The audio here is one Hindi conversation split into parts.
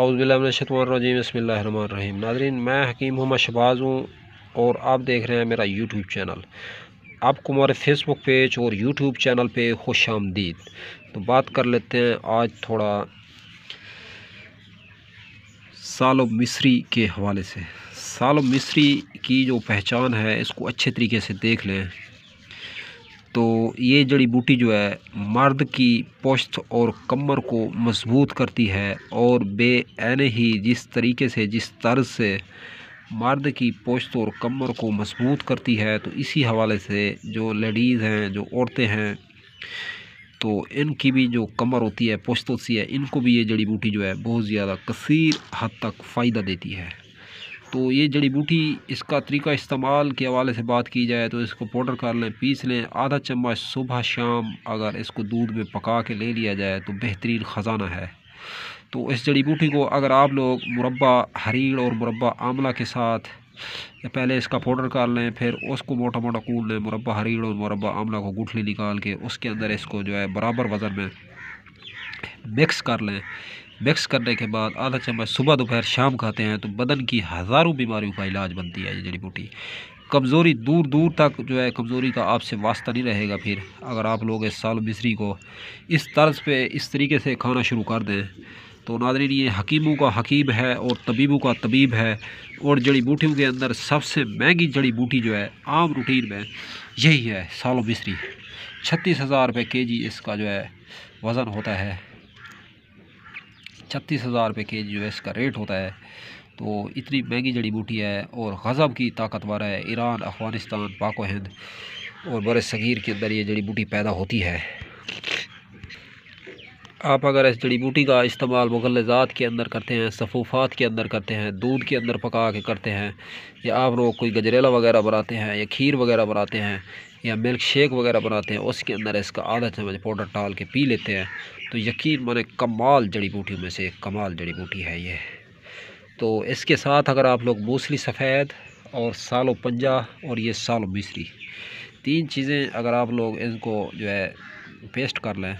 अउज़बिल्लाशतरजीम बसमीम नादरीन मैं हकीम मोहम्मद शबाज़ हूँ और आप देख रहे हैं मेरा यूट्यूब चैनल आपको हमारे फेसबुक पेज और यूट्यूब चैनल पे खुश आमदीद तो बात कर लेते हैं आज थोड़ा सालो मिस्री के हवाले से साल मिस्री की जो पहचान है इसको अच्छे तरीके से देख लें तो ये जड़ी बूटी जो है मर्द की पुश्त और कमर को मजबूत करती है और बे ही जिस तरीके से जिस तर्ज से मर्द की पुश्त और कमर को मजबूत करती है तो इसी हवाले से जो लेडीज़ हैं जो औरतें हैं तो इनकी भी जो कमर होती है पोस्त होती है इनको भी ये जड़ी बूटी जो है बहुत ज़्यादा कसर हद तक फ़ायदा देती है तो ये जड़ी बूटी इसका तरीका इस्तेमाल के हवाले से बात की जाए तो इसको पाउडर कर लें पीस लें आधा चम्मच सुबह शाम अगर इसको दूध में पका के ले लिया जाए तो बेहतरीन ख़जाना है तो इस जड़ी बूटी को अगर आप लोग मुरबा हरीड़ और मुरबा आमला के साथ पहले इसका पाउडर कर लें फिर उसको मोटा मोटा कूट लें मुरबा हरीड़ और मुरबा आमला को गुठली निकाल के उसके अंदर इसको जो है बराबर वज़न में मिक्स कर लें मिक्स करने के बाद आधा चम्मच सुबह दोपहर शाम खाते हैं तो बदन की हज़ारों बीमारियों का इलाज बनती है ये जड़ी बूटी कमज़ोरी दूर दूर तक जो है कमज़ोरी का आपसे वास्ता नहीं रहेगा फिर अगर आप लोग इस साल मिश्री को इस तर्ज पे इस तरीके से खाना शुरू कर दें तो नादरीन ये हकीमों का हकीम है और तबीबों का तबीब है और जड़ी बूटियों के अंदर सबसे महंगी जड़ी बूटी जो है आम रूटीन में यही है सालों मिश्री छत्तीस हज़ार रुपये के जी इसका जो है वज़न होता है छत्तीस हज़ार रुपये के जी जो है इसका रेट होता है तो इतनी महंगी जड़ी बूटी है और गज़ब की ताकतवर है ईरान अफ़गानिस्तान पाक हिंद और बर सग़ीर के अंदर ये जड़ी बूटी पैदा होती है आप अगर इस जड़ी बूटी का इस्तेमाल मुगलजात के अंदर करते हैं सफूफात के अंदर करते हैं दूध के अंदर पका के करते हैं या आप लोग कोई गजरेला वगैरह बनाते हैं या खीर वगैरह बनाते हैं या मिल्क शेक वगैरह बनाते हैं उसके अंदर इसका आधा चम्मच पाउडर डाल के पी लेते हैं तो यकीन माने कमाल जड़ी बूटी में से कमाल जड़ी बूटी है ये तो इसके साथ अगर आप लोग मूसली सफ़ेद और सालो पंजा और ये सालो मिश्री तीन चीज़ें अगर आप लोग इनको जो है पेस्ट कर लें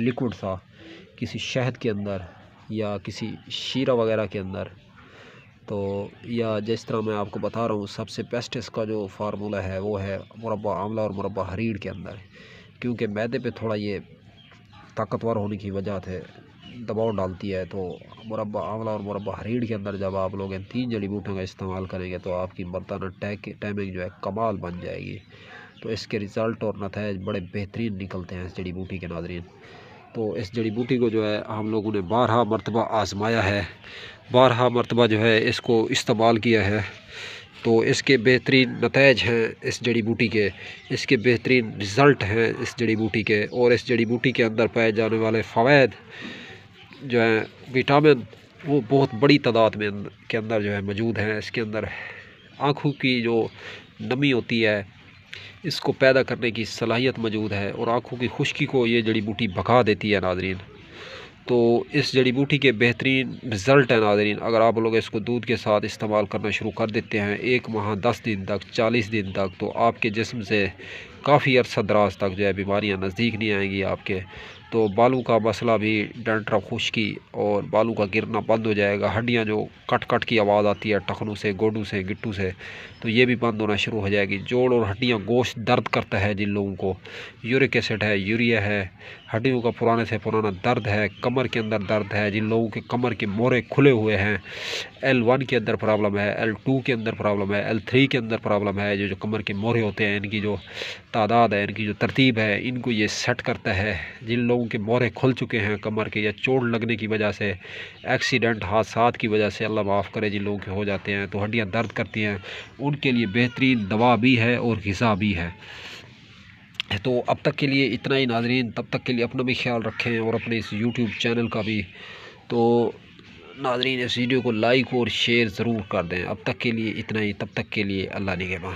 लिक्विड सा किसी शहद के अंदर या किसी शीरा वगैरह के अंदर तो या जिस तरह मैं आपको बता रहा हूँ सबसे बेस्ट इसका जो फार्मूला है वो है मुरबा आंवला और मुरबा हरीड़ के अंदर क्योंकि मैदे पे थोड़ा ये ताकतवर होने की वजह से दबाव डालती है तो मुरबा आंवला और मुरबा हरीड़ के अंदर जब आप लोग इन तीन जड़ी बूटियों का इस्तेमाल करेंगे तो आपकी मरदाना टैक टाइमिंग जो है कमाल बन जाएगी तो इसके रिज़ल्ट और नतज बड़े बेहतरीन निकलते हैं इस जड़ी बूटी के नाजरन तो इस जड़ी बूटी को जो है हम लोगों ने बारह मरतबा आजमाया है बारह मरतबा जो है इसको इस्तेमाल किया है तो इसके बेहतरीन नतज हैं इस जड़ी बूटी के इसके बेहतरीन रिज़ल्ट हैं इस जड़ी बूटी के और इस जड़ी बूटी के अंदर पाए जाने वाले फ़वाद जो हैं विटामिन वो बहुत बड़ी तादाद में अं-, के अंदर जो है मौजूद हैं इसके अंदर आँखों की जो नमी होती है इसको पैदा करने की सलाहियत मौजूद है और आँखों की खुश्की को ये जड़ी बूटी भगा देती है नाजरीन तो इस जड़ी बूटी के बेहतरीन रिज़ल्ट है नाजरीन अगर आप लोग इसको दूध के साथ इस्तेमाल करना शुरू कर देते हैं एक माह दस दिन तक चालीस दिन तक तो आपके जिसम से काफ़ी अरसा दराज तक जो है बीमारियाँ नज़दीक नहीं आएँगी आपके तो बालों का मसला भी खुश खुश्की और बालों का गिरना बंद हो जाएगा हड्डियाँ जो कट कट की आवाज़ आती है टखनों से गोडू से गिट्टू से तो ये भी बंद होना शुरू हो जाएगी जोड़ और हड्डियाँ गोश्त दर्द करता है जिन लोगों को यूरिक एसिड है यूरिया है हड्डियों का पुराने से पुराना दर्द है कमर के अंदर दर्द है जिन लोगों के कमर के मोरे खुले हुए हैं एल वन के अंदर प्रॉब्लम है एल टू के अंदर प्रॉब्लम है एल थ्री के अंदर प्रॉब्लम है जो जो कमर के मोरे होते हैं इनकी जो तादाद है इनकी जो तरतीब है इनको ये सेट करता है जिन लोगों के मोहरे खुल चुके हैं कमर के या चोट लगने की वजह से एक्सीडेंट हादसा की वजह से अल्लाह माफ़ करे जिन लोगों के हो जाते हैं तो हड्डियाँ दर्द करती हैं उनके लिए बेहतरीन दवा भी है और गज़ा भी है तो अब तक के लिए इतना ही नाजरीन तब तक के लिए अपना भी ख्याल रखें और अपने इस यूट्यूब चैनल का भी तो नाजरीन इस वीडियो को लाइक और शेयर ज़रूर कर दें अब तक के लिए इतना ही तब तक के लिए अल्लाह निगेबा